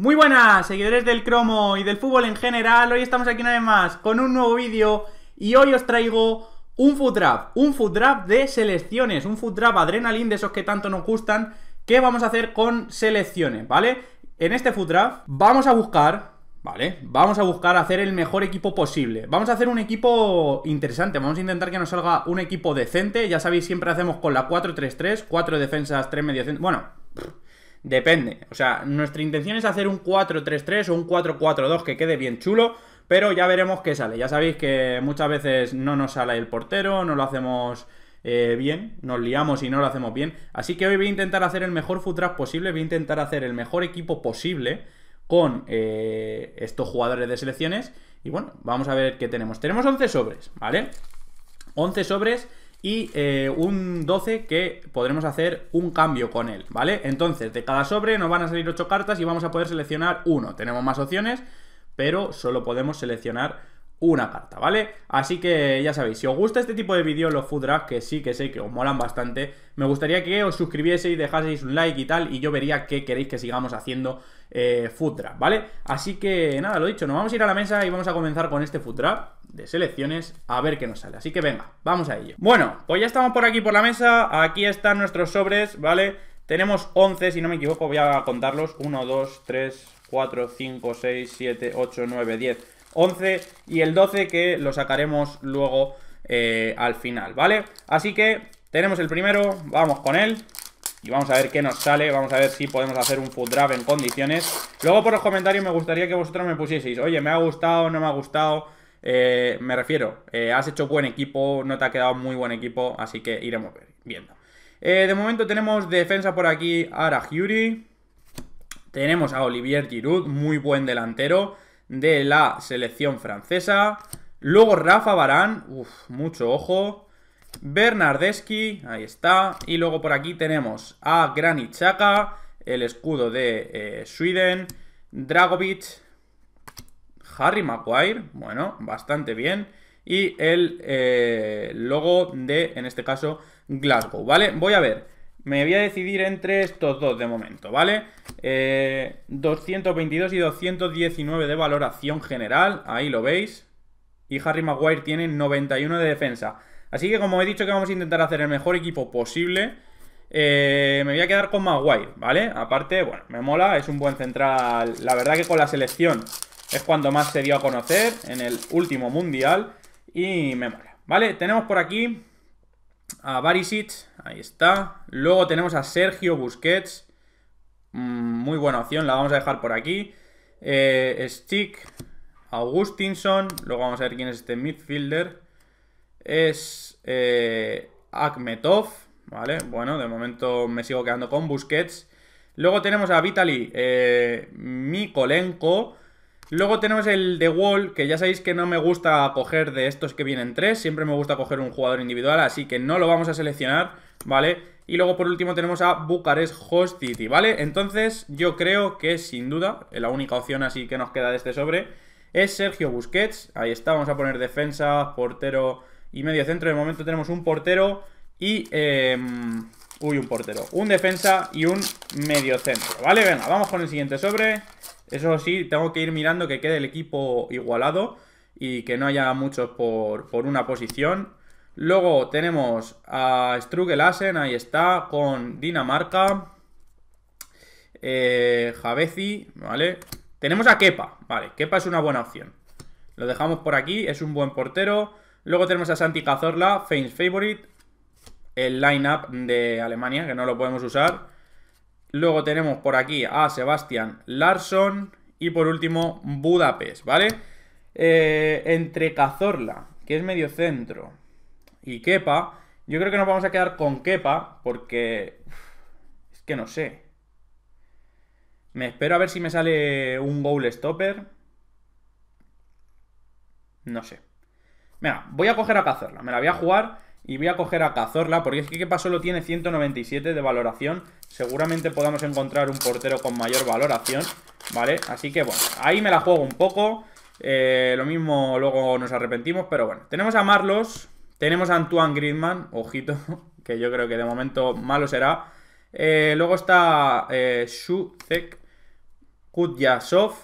Muy buenas, seguidores del cromo y del fútbol en general. Hoy estamos aquí una vez más con un nuevo vídeo y hoy os traigo un food draft. un food draft de selecciones, un food draft de esos que tanto nos gustan, ¿Qué vamos a hacer con selecciones, ¿vale? En este food vamos a buscar, ¿vale? Vamos a buscar hacer el mejor equipo posible. Vamos a hacer un equipo interesante, vamos a intentar que nos salga un equipo decente, ya sabéis, siempre hacemos con la 4-3-3, 4 defensas, 3 mediocentros, bueno... Depende. O sea, nuestra intención es hacer un 4-3-3 o un 4-4-2 que quede bien chulo, pero ya veremos qué sale. Ya sabéis que muchas veces no nos sale el portero, no lo hacemos... Eh, bien, nos liamos y no lo hacemos bien. Así que hoy voy a intentar hacer el mejor futras posible, voy a intentar hacer el mejor equipo posible con eh, estos jugadores de selecciones. Y bueno, vamos a ver qué tenemos. Tenemos 11 sobres, ¿vale? 11 sobres y eh, un 12 que podremos hacer un cambio con él, ¿vale? Entonces, de cada sobre nos van a salir 8 cartas y vamos a poder seleccionar uno. Tenemos más opciones, pero solo podemos seleccionar una carta, ¿vale? Así que ya sabéis, si os gusta este tipo de vídeos, los food que sí que sé que os molan bastante, me gustaría que os suscribieseis, dejaseis un like y tal, y yo vería qué queréis que sigamos haciendo eh, ¿vale? Así que nada, lo dicho, nos vamos a ir a la mesa y vamos a comenzar con este food de selecciones a ver qué nos sale. Así que venga, vamos a ello. Bueno, pues ya estamos por aquí por la mesa, aquí están nuestros sobres, ¿vale? Tenemos 11, si no me equivoco, voy a contarlos. 1, 2, 3, 4, 5, 6, 7, 8, 9, 10, 11 y el 12 que lo sacaremos luego eh, al final, ¿vale? Así que tenemos el primero, vamos con él. Y vamos a ver qué nos sale, vamos a ver si podemos hacer un food draft en condiciones Luego por los comentarios me gustaría que vosotros me pusieseis Oye, me ha gustado, no me ha gustado eh, me refiero, eh, has hecho buen equipo, no te ha quedado muy buen equipo, así que iremos viendo. Eh, de momento tenemos defensa por aquí, Ara Tenemos a Olivier Giroud, muy buen delantero de la selección francesa. Luego Rafa Barán, mucho ojo. Bernardeschi, ahí está. Y luego por aquí tenemos a Granit Xhaka, el escudo de Sweden. Dragovic, Harry Maguire, bueno, bastante bien. Y el eh, logo de, en este caso, Glasgow, ¿vale? Voy a ver, me voy a decidir entre estos dos de momento, ¿vale? 222 eh, y 219 de valoración general, ahí lo veis. Y Harry Maguire tiene 91 de defensa. Así que como he dicho que vamos a intentar hacer el mejor equipo posible, eh, me voy a quedar con Maguire, ¿vale? Aparte, bueno, me mola, es un buen central. La verdad que con la selección es cuando más se dio a conocer en el último mundial y me mola. Vale, tenemos por aquí a Barisic, ahí está. Luego tenemos a Sergio Busquets, mm, muy buena opción, la vamos a dejar por aquí. Eh, Stick, Augustinson, luego vamos a ver quién es este midfielder. Es eh, Akmetov, ¿vale? Bueno, de momento me sigo quedando con Busquets. Luego tenemos a Vitaly eh, Mikolenko. Luego tenemos el The Wall, que ya sabéis que no me gusta coger de estos que vienen tres, siempre me gusta coger un jugador individual, así que no lo vamos a seleccionar, ¿vale? Y luego por último tenemos a Bucarest Host City, ¿vale? Entonces yo creo que sin duda, la única opción así que nos queda de este sobre es Sergio Busquets, ahí está, vamos a poner defensa, portero y medio centro, de momento tenemos un portero y... Em, uy, un portero, un defensa y un medio centro, ¿vale? Venga, vamos con el siguiente sobre... Eso sí, tengo que ir mirando que quede el equipo igualado y que no haya muchos por, una posición. Luego tenemos a Strugelassen ahí está, con Dinamarca, eh, Javeci, ¿vale? Tenemos a Kepa, vale, Kepa es una buena opción. Lo dejamos por aquí, es un buen portero. Luego tenemos a Santi Cazorla, Fame's Favorite, el line-up de Alemania, que no lo podemos usar. Luego tenemos por aquí a Sebastian Larsson Y por último, Budapest, ¿vale? Eh, entre Cazorla, que es medio centro, y Kepa. Yo creo que nos vamos a quedar con Kepa, porque... Es que no sé. Me espero a ver si me sale un goal stopper. No sé. Venga, voy a coger a Cazorla. Me la voy a jugar. Y voy a coger a Cazorla, porque es que pasa solo tiene 197 de valoración. Seguramente podamos encontrar un portero con mayor valoración, ¿vale? Así que, bueno, ahí me la juego un poco. Eh, lo mismo luego nos arrepentimos, pero bueno. Tenemos a Marlos, tenemos a Antoine Griezmann, ojito, que yo creo que de momento malo será. Eh, luego está eh, Kudyasov,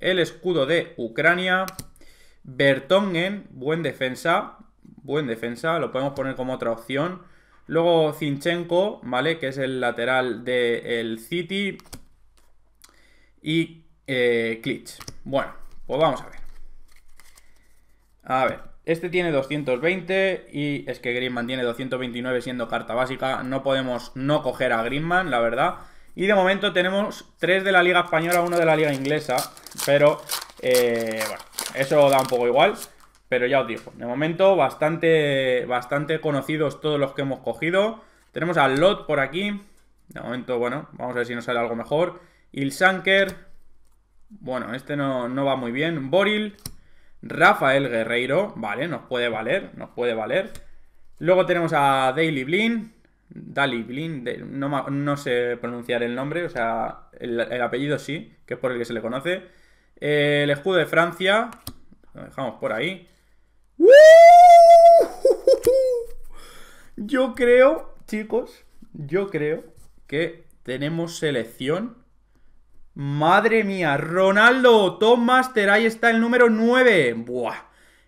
el escudo de Ucrania, Bertongen, buen defensa, buen defensa, lo podemos poner como otra opción. Luego Zinchenko, ¿vale? Que es el lateral del City. Y eh, Klitsch. Bueno, pues vamos a ver. A ver, este tiene 220 y es que Griezmann tiene 229 siendo carta básica. No podemos no coger a Griezmann, la verdad. Y de momento tenemos tres de la Liga Española, uno de la Liga Inglesa. Pero, eh, bueno, eso da un poco igual. Pero ya os digo, de momento bastante, bastante conocidos todos los que hemos cogido. Tenemos a Lot por aquí. De momento, bueno, vamos a ver si nos sale algo mejor. Ilsanker. Bueno, este no, va muy bien. Boril. Rafael Guerreiro. Vale, nos puede valer, nos puede valer. Luego tenemos a Daily Blin. Dali Blin, no, sé pronunciar el nombre, o sea, el, apellido sí, que es por el que se le conoce. el escudo de Francia, lo dejamos por ahí. Yo creo, chicos, yo creo que tenemos selección. Madre mía, Ronaldo, Tom Master, ahí está el número 9. Buah,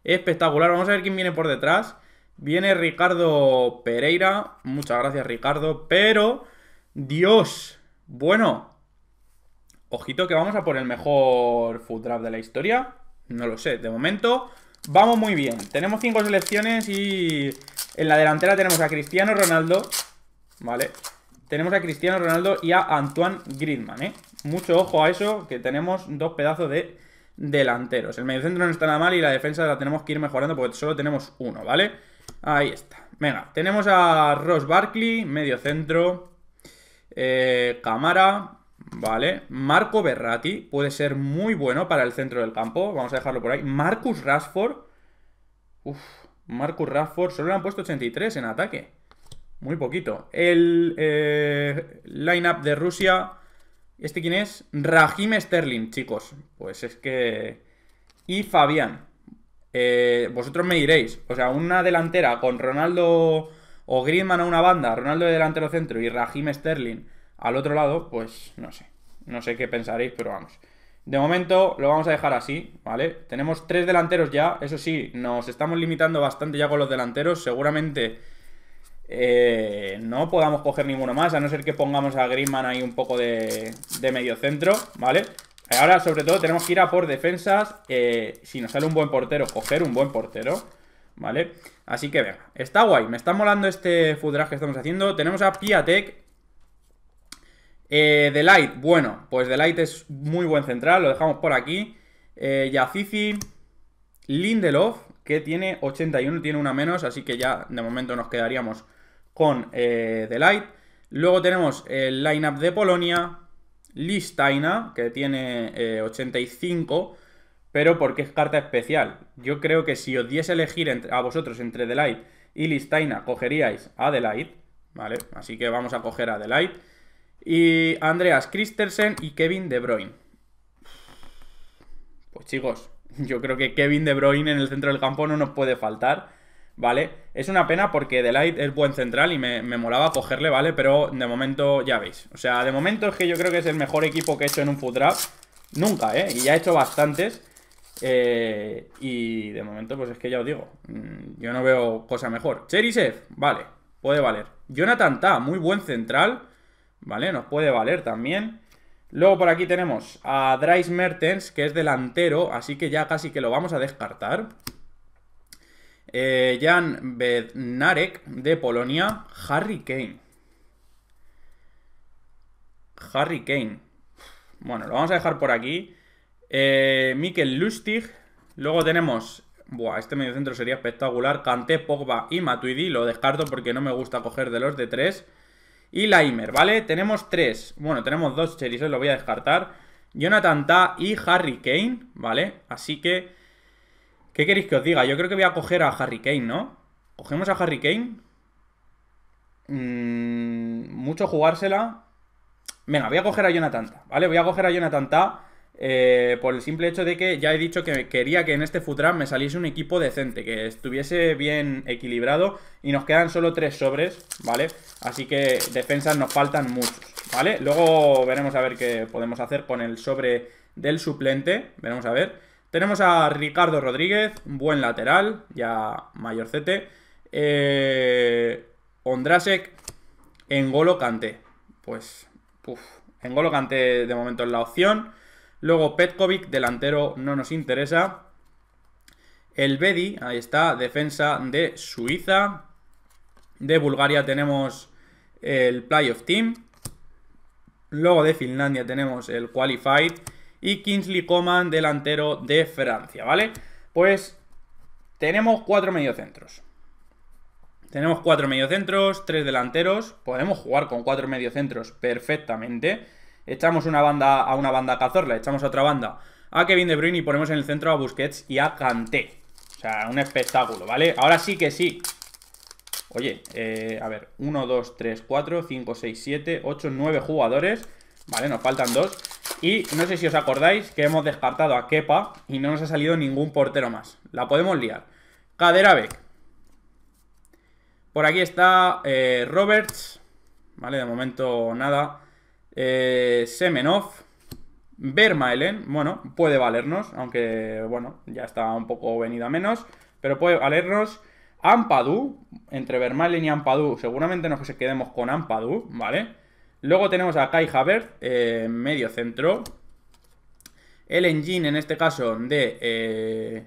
espectacular. Vamos a ver quién viene por detrás. Viene Ricardo Pereira. Muchas gracias, Ricardo. Pero, Dios, bueno. Ojito que vamos a por el mejor food de la historia. No lo sé, de momento Vamos muy bien. Tenemos cinco selecciones y en la delantera tenemos a Cristiano Ronaldo, ¿vale? Tenemos a Cristiano Ronaldo y a Antoine Griezmann, ¿eh? Mucho ojo a eso, que tenemos dos pedazos de delanteros. El medio centro no está nada mal y la defensa la tenemos que ir mejorando porque solo tenemos uno, ¿vale? Ahí está. Venga, tenemos a Ross Barkley, medio centro, Cámara. Eh, Vale, Marco Berratti puede ser muy bueno para el centro del campo. Vamos a dejarlo por ahí. Marcus Rashford. Uf, Marcus Rashford. Solo le han puesto 83 en ataque. Muy poquito. El eh, line-up de Rusia. ¿Este quién es? Rahim Sterling, chicos. Pues es que... Y Fabián. Eh, vosotros me diréis. O sea, una delantera con Ronaldo o Griezmann a una banda, Ronaldo de delantero centro y Rahim Sterling al otro lado, pues no sé. No sé qué pensaréis, pero vamos. De momento lo vamos a dejar así, ¿vale? Tenemos tres delanteros ya, eso sí, nos estamos limitando bastante ya con los delanteros. Seguramente eh, no podamos coger ninguno más, a no ser que pongamos a Griezmann ahí un poco de, medio centro, ¿vale? Ahora, sobre todo, tenemos que ir a por defensas. Eh, si nos sale un buen portero, coger un buen portero, ¿vale? Así que venga, está guay, me está molando este foodrage que estamos haciendo. Tenemos a Piatek, eh, Light, bueno, pues The Light es muy buen central, lo dejamos por aquí. Eh, Lindelof, que tiene 81, tiene una menos, así que ya de momento nos quedaríamos con eh, The Light. Luego tenemos el lineup de Polonia, Listaina, que tiene 85, eh, pero porque es carta especial. Yo creo que si os diese elegir a vosotros entre The Light y Listaina, cogeríais a The Light, ¿vale? Así que vamos a coger a The Light. Y Andreas Christensen y Kevin De Bruyne. Pues chicos, yo creo que Kevin De Bruyne en el centro del campo no nos puede faltar. ¿vale? Es una pena porque Delight es buen central y me, molaba cogerle, ¿vale? Pero de momento, ya veis. O sea, de momento es que yo creo que es el mejor equipo que he hecho en un food draft. Nunca, ¿eh? Y ya he hecho bastantes. Eh, y de momento, pues es que ya os digo, mm, yo no veo cosa mejor. Cherisev, vale, puede valer. Jonathan Ta, muy buen central. ¿vale? Nos puede valer también. Luego por aquí tenemos a Dries Mertens, que es delantero, así que ya casi que lo vamos a descartar. Eh, Jan Bednarek, de Polonia. Harry Kane. Harry Kane. Bueno, lo vamos a dejar por aquí. Eh, Mikel Lustig. Luego tenemos... Buah, este centro sería espectacular. Kanté, Pogba y Matuidi. Lo descarto porque no me gusta coger de los de tres y Laimer, ¿vale? Tenemos tres, bueno, tenemos dos Cheris, lo voy a descartar. Jonathan Ta y Harry Kane, ¿vale? Así que, ¿qué queréis que os diga? Yo creo que voy a coger a Harry Kane, ¿no? ¿Cogemos a Harry Kane? Mm, mucho jugársela. Venga, voy a coger a Jonathan Ta, ¿vale? Voy a coger a Jonathan Ta eh, por el simple hecho de que ya he dicho que quería que en este Futram me saliese un equipo decente, que estuviese bien equilibrado y nos quedan solo tres sobres, ¿vale? Así que defensas nos faltan muchos, ¿vale? Luego veremos a ver qué podemos hacer con el sobre del suplente, veremos a ver. Tenemos a Ricardo Rodríguez, buen lateral, ya mayorcete. Eh, Ondrasek, Engolo pues, uff, Engolo de momento es la opción. Luego Petkovic, delantero, no nos interesa. El Bedi, ahí está, defensa de Suiza. De Bulgaria tenemos el Playoff Team. Luego de Finlandia tenemos el Qualified. Y Kingsley Coman, delantero de Francia, ¿vale? Pues tenemos cuatro mediocentros. Tenemos cuatro mediocentros, tres delanteros. Podemos jugar con cuatro mediocentros perfectamente echamos una banda a una banda Cazorla, echamos a otra banda a Kevin De Bruyne y ponemos en el centro a Busquets y a Kanté. O sea, un espectáculo, ¿vale? Ahora sí que sí. Oye, eh, a ver, 1, 2, 3, 4, 5, 6, 7, 8, 9 jugadores. Vale, nos faltan dos. Y no sé si os acordáis que hemos descartado a Kepa y no nos ha salido ningún portero más. La podemos liar. Beck. Por aquí está eh, Roberts. Vale, de momento nada. Eh, Semenov. Vermaelen, bueno, puede valernos, aunque, bueno, ya está un poco venida menos, pero puede valernos. Ampadu, entre Vermaelen y Ampadu, seguramente nos quedemos con Ampadu, ¿vale? Luego tenemos a Kai Havert, en eh, medio centro. El engine, en este caso, de eh,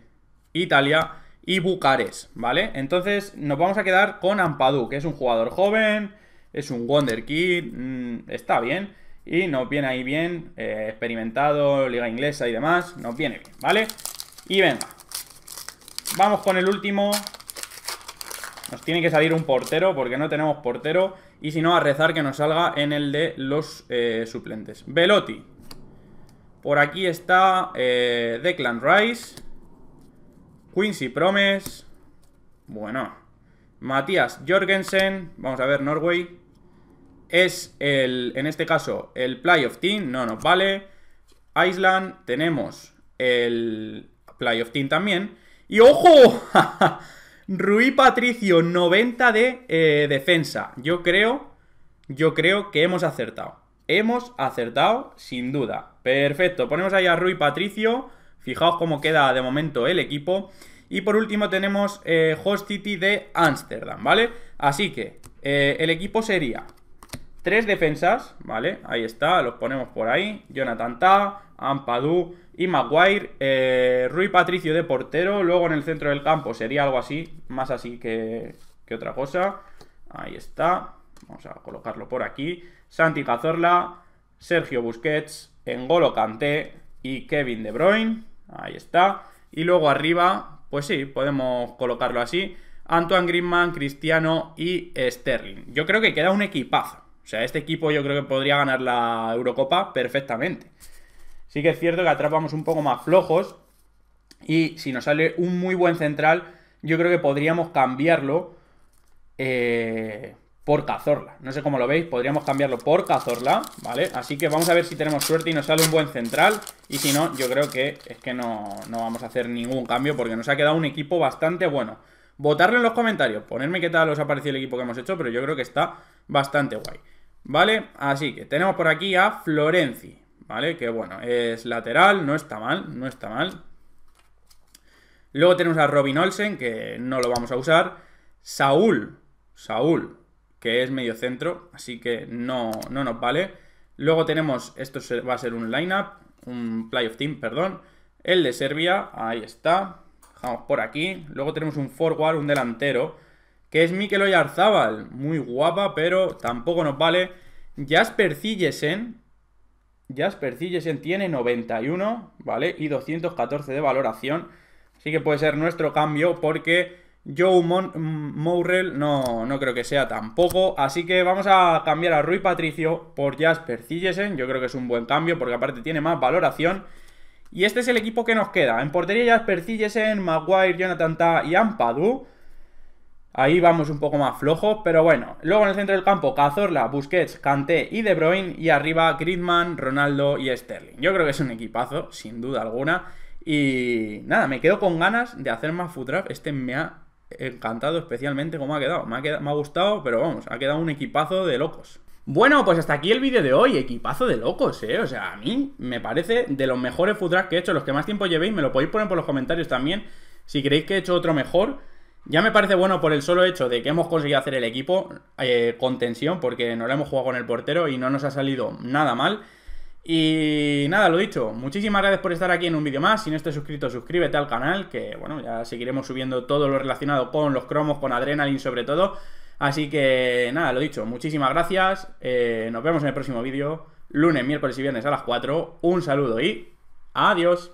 Italia y Bucares, ¿vale? Entonces nos vamos a quedar con Ampadu, que es un jugador joven, es un Wonder Kid, mm, está bien. Y nos viene ahí bien, eh, experimentado, liga inglesa y demás. Nos viene bien, ¿vale? Y venga. Vamos con el último. Nos tiene que salir un portero porque no tenemos portero. Y si no, a rezar que nos salga en el de los eh, suplentes. Velotti. Por aquí está eh, Declan Rice. Quincy Promes. Bueno. Matías Jorgensen. Vamos a ver, Norway es el, en este caso, el Play of Team, no nos vale. Island, tenemos el Play of Team también. ¡Y ojo! Rui Patricio, 90 de eh, defensa. Yo creo, yo creo que hemos acertado. Hemos acertado, sin duda. Perfecto, ponemos ahí a Rui Patricio. Fijaos cómo queda de momento el equipo. Y por último tenemos eh, Host City de Amsterdam, ¿vale? Así que eh, el equipo sería Tres defensas, ¿vale? Ahí está, los ponemos por ahí. Jonathan Ta, Ampadú y Maguire. Eh, Rui Patricio de portero. Luego en el centro del campo sería algo así, más así que, otra cosa. Ahí está. Vamos a colocarlo por aquí. Santi Cazorla, Sergio Busquets, Engolo Kanté y Kevin De Bruyne. Ahí está. Y luego arriba, pues sí, podemos colocarlo así. Antoine Griezmann, Cristiano y Sterling. Yo creo que queda un equipazo. O sea, este equipo yo creo que podría ganar la Eurocopa perfectamente. Sí que es cierto que atrapamos un poco más flojos. Y si nos sale un muy buen central, yo creo que podríamos cambiarlo eh, por Cazorla. No sé cómo lo veis, podríamos cambiarlo por Cazorla, ¿vale? Así que vamos a ver si tenemos suerte y nos sale un buen central. Y si no, yo creo que es que no, no vamos a hacer ningún cambio porque nos ha quedado un equipo bastante bueno. Votarlo en los comentarios, ponerme qué tal os ha parecido el equipo que hemos hecho, pero yo creo que está bastante guay. ¿vale? Así que tenemos por aquí a Florenzi, ¿vale? Que bueno, es lateral, no está mal, no está mal. Luego tenemos a Robin Olsen, que no lo vamos a usar. Saúl, Saúl, que es medio centro, así que no, no nos vale. Luego tenemos, esto va a ser un lineup, un play of team, perdón. El de Serbia, ahí está. Dejamos por aquí. Luego tenemos un forward, un delantero que es Mikel Arzabal muy guapa, pero tampoco nos vale. Jasper Cillesen, Jasper Cillesen tiene 91, ¿vale? Y 214 de valoración, así que puede ser nuestro cambio porque Joe mm, Mourel no, no creo que sea tampoco, así que vamos a cambiar a Rui Patricio por Jasper Cillesen, yo creo que es un buen cambio porque aparte tiene más valoración. Y este es el equipo que nos queda. En portería Jasper Cillesen, Maguire, Jonathan Ta y Ampadu. Ahí vamos un poco más flojos, pero bueno. Luego en el centro del campo, Cazorla, Busquets, Kanté y De Bruyne. Y arriba, Griezmann, Ronaldo y Sterling. Yo creo que es un equipazo, sin duda alguna. Y nada, me quedo con ganas de hacer más Futraf. Este me ha encantado especialmente cómo ha quedado. Me ha, me ha gustado, pero vamos, ha quedado un equipazo de locos. Bueno, pues hasta aquí el vídeo de hoy, equipazo de locos, ¿eh? O sea, a mí me parece de los mejores Futraf que he hecho, los que más tiempo llevéis, me lo podéis poner por los comentarios también, si creéis que he hecho otro mejor, ya me parece bueno por el solo hecho de que hemos conseguido hacer el equipo eh, con tensión, porque no lo hemos jugado con el portero y no nos ha salido nada mal. Y nada, lo dicho, muchísimas gracias por estar aquí en un vídeo más. Si no estás suscrito, suscríbete al canal, que bueno, ya seguiremos subiendo todo lo relacionado con los cromos, con Adrenaline sobre todo. Así que nada, lo dicho, muchísimas gracias. Eh, nos vemos en el próximo vídeo, lunes, miércoles y viernes a las 4. Un saludo y adiós.